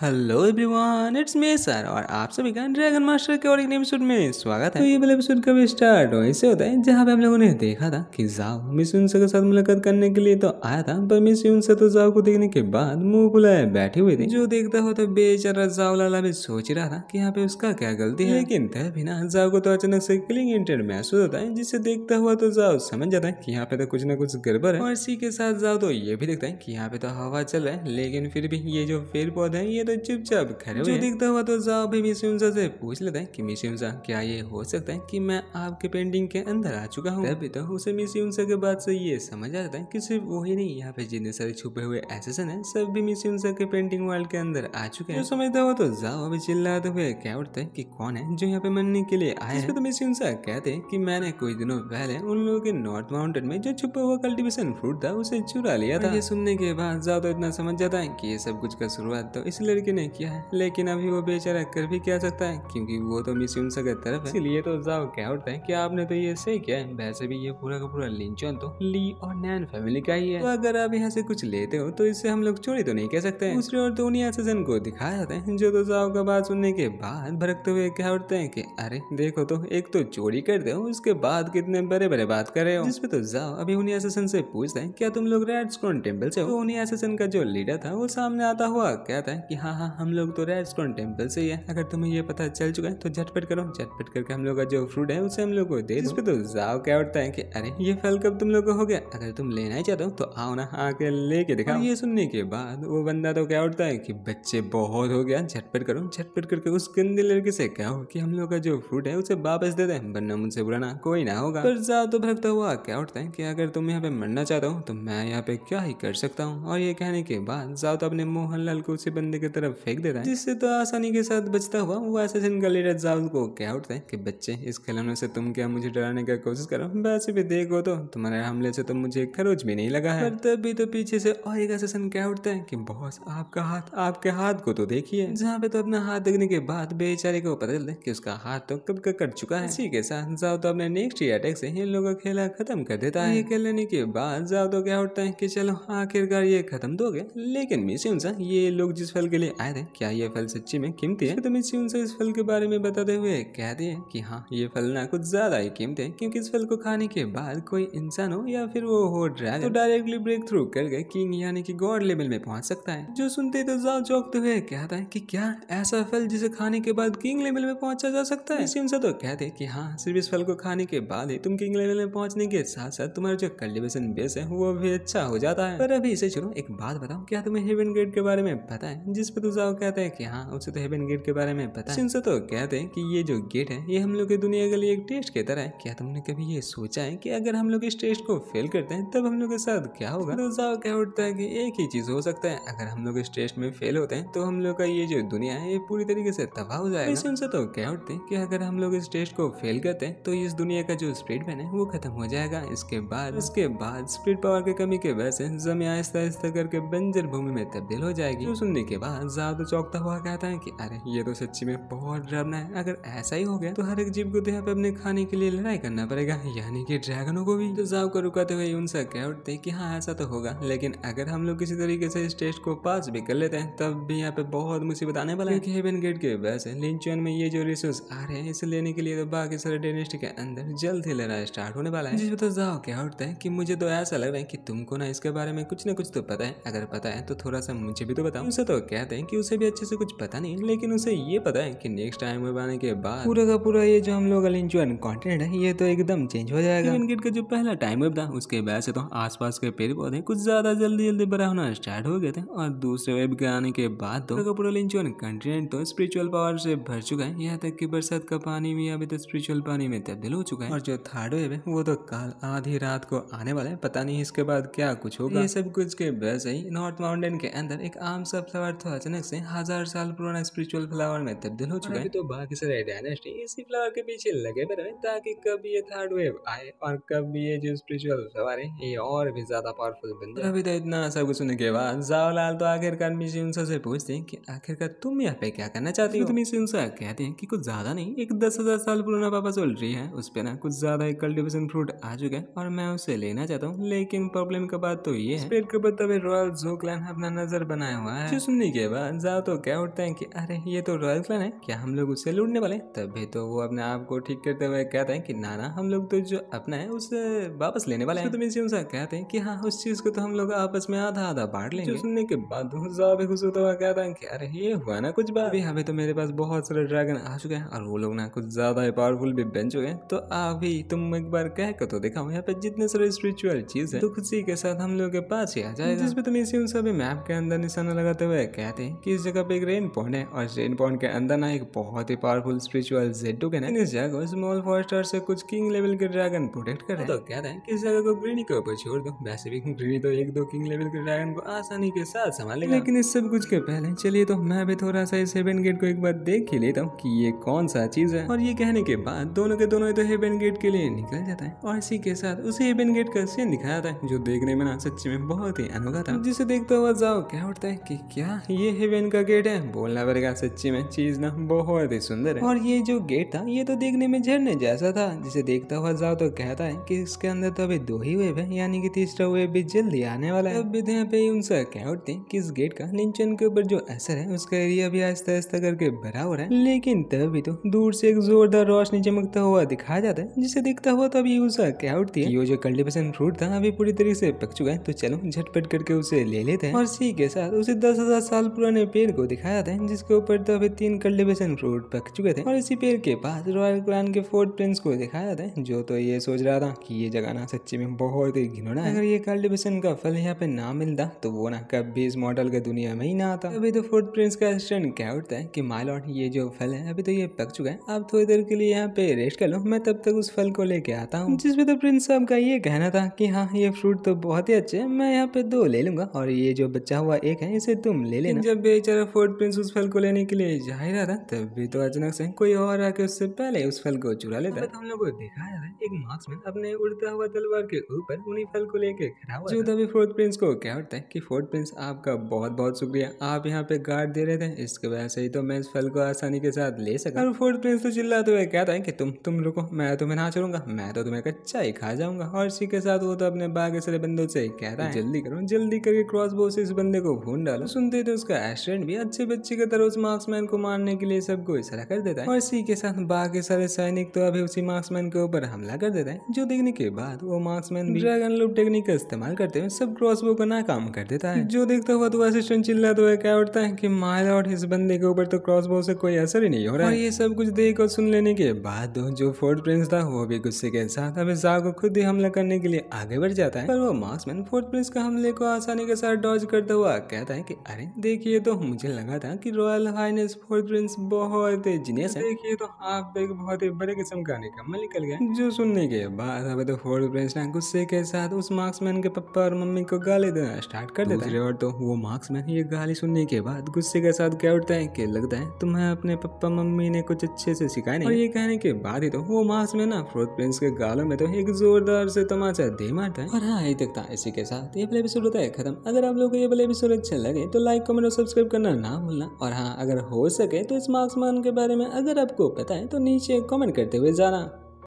hello everyone it's me sir और आप सभी का ड्रैगन मास्टर के और एक एपिसोड में स्वागत है तो ये एपिसोड का भी स्टार्ट हो ऐसे होता है जहाँ पे हम लोगों ने देखा था कि जाओ मिस उनसा के साथ मुलाकात करने के लिए तो आया था पर मिस उनसा तो जाओ को देखने के बाद मुंह बुलाए बैठे हुए थे जो देखता हो तो बेचारा जाओ लाला भी सोच रहा था की यहाँ पे उसका क्या गलती है लेकिन तभी ना जाओ को तो अचानक से क्लिंग इंटर महसूस होता है जिसे देखता हुआ तो जाओ समझ जाता है की यहाँ पे तो कुछ ना कुछ गड़बड़ है और इसी के साथ जाओ तो ये भी देखता है की यहाँ पे तो हवा चल रहा है लेकिन फिर भी ये जो पेड़ पौधे है ये तो चुपचाप खड़े जो दिखता हुआ तो जाओ उमसा से पूछ लेता है कि उमसा क्या ये हो सकता है कि मैं आपके पेंटिंग के अंदर आ चुका हूँ अभी तो उसे उमसा के बाद से ये समझ आ जाता है कि सिर्फ वही नहीं यहाँ पे जितने सारे छुपे हुए सन है सब भी उमसा के पेंटिंग वर्ल्ड के अंदर आ चुके हैं समझता हुआ तो जाओ अभी चिल्लाते हुए क्या उठते है की कौन है जो यहाँ पे मरने के लिए आए तो तो उमसा कहते हैं की मैंने कुछ दिनों पहले उन लोगों के नॉर्थ माउंटेन में जो छुपा हुआ कल्टिवेशन फ्रूट था उसे चुरा लिया था ये सुनने के बाद जाओ तो इतना समझ जाता है की ये सब कुछ का शुरुआत तो इसलिए लड़की ने किया है लेकिन अभी वो बेचारा कर भी क्या सकता है क्योंकि वो तो मिस यूनिवर्स की तरफ है इसलिए तो जाओ क्या उठता है कि आपने तो ये सही किया है वैसे भी ये पूरा का पूरा लिंचन तो ली और नैन फैमिली का ही है तो अगर आप यहाँ से कुछ लेते हो तो इससे हम लोग चोरी तो नहीं कह सकते दूसरी ओर तो उन्हीं को दिखाया जाता है जो तो जाओ का बात सुनने के बाद भरकते हुए क्या उठते हैं की अरे देखो तो एक तो चोरी करते हो उसके बाद कितने बड़े बड़े बात कर रहे हो इसमें तो जाओ अभी उन्हीं एसेसन से पूछते हैं क्या तुम लोग रेड स्टोन टेम्पल से हो तो उन्हीं एसेसन का जो लीडर था वो सामने आता हुआ कहता है की हाँ हाँ हम लोग तो रेस्टोरेंट टेम्पल से ही है अगर तुम्हें ये पता चल चुका है तो झटपट करो झटपट करके हम लोग का जो फ्रूट है उसे हम लोग को दे पे तो जाओ क्या उठता है कि अरे ये फल कब तुम लोग को हो गया अगर तुम लेना ही चाहते हो तो आओ ना आके लेके दिखाओ ये सुनने के बाद वो बंदा तो क्या उठता है की बच्चे बहुत हो गया झटपट करो झटपट करके उस गंदे लड़के से क्या हो कि हम लोग का जो फ्रूट है उसे वापस दे दे वरना मुझसे बुराना कोई ना होगा पर जाओ तो भरता हुआ क्या उठता है की अगर तुम यहाँ पे मरना चाहता हो तो मैं यहाँ पे क्या ही कर सकता हूँ और ये कहने के बाद जाओ तो अपने मोहन लाल को उसी बंदे के तरफ फेंक देता है जिससे तो आसानी के साथ बचता हुआ वो एसेसिन का लीडर जाउल को कह उठता है कि बच्चे इस खिलौने से तुम क्या मुझे डराने का कोशिश करो वैसे भी देखो तो तुम्हारे हमले से तो मुझे खरोच भी नहीं लगा है पर तभी तो पीछे से और एक एसेसिन कह उठता है कि बॉस आपका हाथ आपके हाथ को तो देखिए जहाँ पे तो अपना हाथ देखने के बाद बेचारे को पता चलता है की उसका हाथ तो कब का कट चुका है इसी के साथ जाओ तो अपने नेक्स्ट अटैक से इन लोगों का खेला खत्म कर देता है खेल लेने के बाद जाओ तो क्या उठता है की चलो आखिरकार ये खत्म तो हो गया लेकिन मिशन सा ये लोग जिस फल के लिए लिए आए थे क्या ये फल सच्ची में कीमती है तो मिर्ची उनसे इस फल के बारे में बताते हुए कह दिए कि हाँ ये फल ना कुछ ज्यादा ही कीमती है क्योंकि इस फल को खाने के बाद कोई इंसान हो या फिर वो हो ड्रैगन तो डायरेक्टली ब्रेक थ्रू करके किंग यानी कि गॉड लेवल में पहुंच सकता है जो सुनते तो जाओ चौकते हुए कहता है की क्या ऐसा फल जिसे खाने के बाद किंग लेवल में पहुंचा जा सकता है उनसे तो कहते की हाँ सिर्फ इस फल को खाने के बाद ही तुम किंग लेवल में पहुंचने के साथ साथ तुम्हारा जो कल्टिवेशन बेस है वो भी अच्छा हो जाता है पर अभी इसे छोड़ो एक बात बताओ क्या तुम्हें हेवन गेट के बारे में पता है जिस पे तो जाओ कहते हैं कि हाँ उसे तो हेवन गेट के बारे में पता है तो कहते हैं कि ये जो गेट है ये हम लोग की दुनिया के लिए एक टेस्ट की तरह है क्या तुमने कभी ये सोचा है कि अगर हम लोग इस टेस्ट को फेल करते हैं तब हम लोग के साथ क्या होगा तो जाओ क्या उठता है कि एक ही चीज हो सकता है अगर हम लोग इस टेस्ट में फेल होते हैं तो हम लोग का ये जो दुनिया है ये पूरी तरीके से तबाह हो जाएगा सुनसे तो क्या उठते हैं कि अगर हम लोग इस टेस्ट को फेल करते हैं तो इस दुनिया का जो स्पीडमैन है वो खत्म हो जाएगा इसके बाद इसके बाद स्पीड पावर की कमी के वजह से जमी आहिस्ता आहिस्ता करके बंजर भूमि में तब्दील हो जाएगी सुनने के बाद जादू चौकता हुआ कहता है कि अरे ये तो सच्ची में बहुत डरना है अगर ऐसा ही हो गया तो हर एक जीव को तो यहाँ पे अपने खाने के लिए लड़ाई करना पड़ेगा यानी कि ड्रैगनों को भी जाओ को रुकाते हुए उनसे कह उठते हैं हाँ ऐसा तो होगा लेकिन अगर हम लोग किसी तरीके से स्टेज को पास भी कर लेते हैं तब भी यहाँ पे बहुत मुसीबत आने वाला है हेवन गेट के वैसे लिंचन में ये जो रिसोर्स आ रहे हैं इसे लेने के लिए तो बाकी सारे डेनिस्ट के अंदर जल्द ही लड़ाई स्टार्ट होने वाला है जिसमें तो जाओ क्या उठता है कि मुझे तो ऐसा लग रहा है कि तुमको ना इसके बारे में कुछ ना कुछ तो पता है अगर पता है तो थोड़ा सा मुझे भी तो बताओ उनसे तो कह कहते हैं कि उसे भी अच्छे से कुछ पता नहीं लेकिन उसे ये पता है कि नेक्स्ट टाइम वेब आने के बाद पूरा का पूरा ये जो हम लोग अलिंचुअन कॉन्टिनेंट है ये तो एकदम चेंज हो जाएगा किट का जो पहला टाइम वेब था उसके वजह से तो आसपास के पेड़ पौधे कुछ ज्यादा जल्दी जल्दी बड़ा होना स्टार्ट हो गए थे और दूसरे वेब के आने के बाद तो पूरा अलिंचुअन कॉन्टिनेंट तो स्पिरिचुअल पावर से भर चुका है यहाँ तक की बरसात का पानी भी अभी तो स्पिरिचुअल पानी में तब्दील हो चुका है और जो थर्ड वेब है वो तो कल आधी रात को आने वाला है पता नहीं इसके बाद क्या कुछ होगा ये सब कुछ के बस ही नॉर्थ माउंटेन के अंदर एक आम सा फ्लावर था अचानक से हजार साल पुराना स्पिरिचुअल फ्लावर में तब्दील हो चुका है तो बाकी सारे डायनेस्टी इसी फ्लावर के पीछे लगे पर रहे ताकि कब ये थर्ड वेव आए और कब ये जो स्पिरिचुअल फ्लावर है ये और भी ज्यादा पावरफुल बन जाए अभी तो इतना सब कुछ सुनने के बाद जावलाल तो आखिरकार मिस से पूछते हैं कि आखिरकार तुम यहाँ पे क्या करना चाहती हो तो मिस कहते हैं कि कुछ ज्यादा नहीं एक दस हजार साल पुराना पापा सोल रही है उस पर ना कुछ ज्यादा एक कल्टिवेशन फ्रूट आ चुका है और मैं उसे लेना चाहता हूँ लेकिन प्रॉब्लम का बात तो ये है पेड़ के तभी रॉयल जो क्लैन अपना नजर बनाया हुआ है सुनने के बेबस जाओ तो क्या उठते हैं कि अरे ये तो रॉयल क्लैन है क्या हम लोग उससे लूटने वाले तभी तो वो अपने आप को ठीक करते हुए कहते हैं कि ना ना हम लोग तो जो अपना है उसे वापस लेने वाले हैं तो म्यूजियम साहब कहते हैं कि हाँ उस चीज़ को तो हम लोग आपस में आधा आधा बांट लेंगे सुनने के बाद भी खुश होता हुआ कहते हैं कि अरे ये हुआ ना कुछ बात हमें तो मेरे पास बहुत सारे ड्रैगन आ चुके हैं और वो लोग ना कुछ ज़्यादा ही पावरफुल भी बन चुके हैं तो अभी तुम एक बार कह कर तो देखा यहाँ पे जितने सारे स्पिरिचुअल चीज़ है तो खुशी के साथ हम लोग के पास ही आ जाए जिसमें तुम इसी उन सभी मैप के अंदर निशाना लगाते हुए कहते चाहते हैं कि इस जगह पे एक रेन पॉन्ड है और रेन पॉन्ड के अंदर ना एक बहुत ही पावरफुल स्पिरिचुअल जेड है इस जगह को स्मॉल फॉरेस्ट से कुछ किंग लेवल के ड्रैगन प्रोटेक्ट कर रहे हैं तो कहते हैं कि इस जगह को ग्रीनी के ऊपर छोड़ दो वैसे भी ग्रीनी तो एक दो किंग लेवल के ड्रैगन को आसानी के साथ संभाल लेकिन इस सब कुछ के पहले चलिए तो मैं भी थोड़ा सा इस हेवन गेट को एक बार देख ही लेता हूँ की ये कौन सा चीज है और ये कहने के बाद दोनों के दोनों तो हेवन गेट के लिए निकल जाता है और इसी के साथ उसे हेवन गेट का सीन दिखाया जाता है जो देखने में ना सच्ची में बहुत ही अनोखा था जिसे देखते हुआ जाओ क्या उठता है कि क्या ये ये हेवन का गेट है बोलना पड़ेगा सच्ची में चीज ना बहुत ही सुंदर है और ये जो गेट था ये तो देखने में झरने जैसा था जिसे देखता हुआ जाओ तो कहता है कि इसके अंदर तो अभी दो ही वेब है यानी कि तीसरा वेब भी जल्दी आने वाला है अब यहाँ पे उनसे कह उठते कि इस गेट का निंचन के ऊपर जो असर है उसका एरिया भी आहिस्ता आहिस्ता करके भरा हो रहा है लेकिन तब भी तो दूर से एक जोरदार रोशनी चमकता हुआ दिखाया जाता है जिसे देखता हुआ तो अभी उसका कह उठती है ये जो कल्टिवेशन फ्रूट था अभी पूरी तरीके से पक चुका है तो चलो झटपट करके उसे ले लेते हैं और इसी के साथ उसे दस हजार साल पुराने पेड़ को दिखाया था जिसके ऊपर तो अभी तीन कल्टिवेशन फ्रूट पक चुके थे और इसी पेड़ के पास रॉयल क्लान के फोर्ट प्रिंस को दिखाया था जो तो ये सोच रहा था कि ये जगह ना सच्ची में बहुत ही घिनौना है अगर ये कल्टिवेशन का फल यहाँ पे ना मिलता तो वो ना कभी इस मॉडल के दुनिया में ही ना आता अभी तो फोर्ट प्रिंस का स्टैंड क्या उठता है की माइलॉट ये जो फल है अभी तो ये पक चुका है आप थोड़ी देर के लिए यहाँ पे रेस्ट कर लो मैं तब तक उस फल को लेके आता हूँ जिसपे तो प्रिंस साहब का ये कहना था की हाँ ये फ्रूट तो बहुत ही अच्छे है मैं यहाँ पे दो ले लूंगा और ये जो बच्चा हुआ एक है इसे तुम ले लेना जब बेचारा प्रिंस उस फल को लेने के लिए जा ही रहा था तभी तो अचानक से कोई और आके उससे पहले उस फल को चुरा लेता हम लोग को दिखाया है एक मार्क्समैन अपने उड़ता हुआ तलवार के ऊपर उन्हीं फल को लेके खड़ा हुआ जो तभी प्रिंस को क्या होता है कि प्रिंस आपका बहुत बहुत शुक्रिया आप यहाँ पे गार्ड दे रहे थे इसके वजह से ही तो मैं इस फल को आसानी के साथ ले सका और प्रिंस तो चिल्लाते हुए कहता है कि तुम तुम रुको मैं तुम्हें ना छोड़ूंगा मैं तो तुम्हें कच्चा ही खा जाऊंगा और इसी के साथ वो तो अपने बागे सारे बंदों से कहता है जल्दी करो जल्दी करके क्रॉस बो से इस बंदे को भून डालो सुनते थे तो उसका का एस्ट्रेंट भी अच्छे बच्चे की तरह उस मार्क्समैन को मारने के लिए सबको इशारा कर देता है और इसी के साथ बाकी सारे सैनिक तो अभी उसी मार्क्समैन के ऊपर हमला कर देता है जो देखने के बाद वो मार्क्समैन ड्रैगन लूप टेक्निक का इस्तेमाल करते हुए सब क्रॉसबो को नाकाम कर देता है जो देखता हुआ तो असिस्टेंट चिल्ला तो क्या उठता है की माया और इस बंदे के ऊपर तो क्रॉस से कोई असर ही नहीं हो रहा है ये सब कुछ देख और सुन लेने के बाद तो जो फोर्थ प्रिंस था वो भी गुस्से के साथ अभी शाह को खुद ही हमला करने के लिए आगे बढ़ जाता है पर वो मार्क्समैन फोर्थ प्रिंस का हमले को आसानी के साथ डॉज करता हुआ कहता है की अरे देखिए देखिए तो मुझे लगा था कि रॉयल हाइनेस फोर प्रिंस बहुत जीनियस है देखिए तो आप एक बहुत ही बड़े किस्म का निकम्मा निकल गया जो सुनने के बाद अब तो फोर प्रिंस ने गुस्से के साथ उस मार्क्समैन के पप्पा और मम्मी को गाली देना स्टार्ट कर देता है और तो वो मार्क्समैन ये गाली सुनने के बाद गुस्से के साथ क्या उठता है कि लगता है तुम्हें अपने पप्पा मम्मी ने कुछ अच्छे से सिखाया नहीं और ये कहने के बाद ही तो वो मार्क्समैन ना फोर्थ प्रिंस के गालों में तो एक जोरदार से तमाचा दे मारता है और हाँ यही तक था इसी के साथ ये वाला एपिसोड होता है खत्म अगर आप लोग को ये वाला एपिसोड अच्छा लगे तो लाइक कमेंट चैनल को सब्सक्राइब करना ना भूलना और हाँ अगर हो सके तो इस मार्क्समैन के बारे में अगर आपको पता है तो नीचे कमेंट करते हुए जाना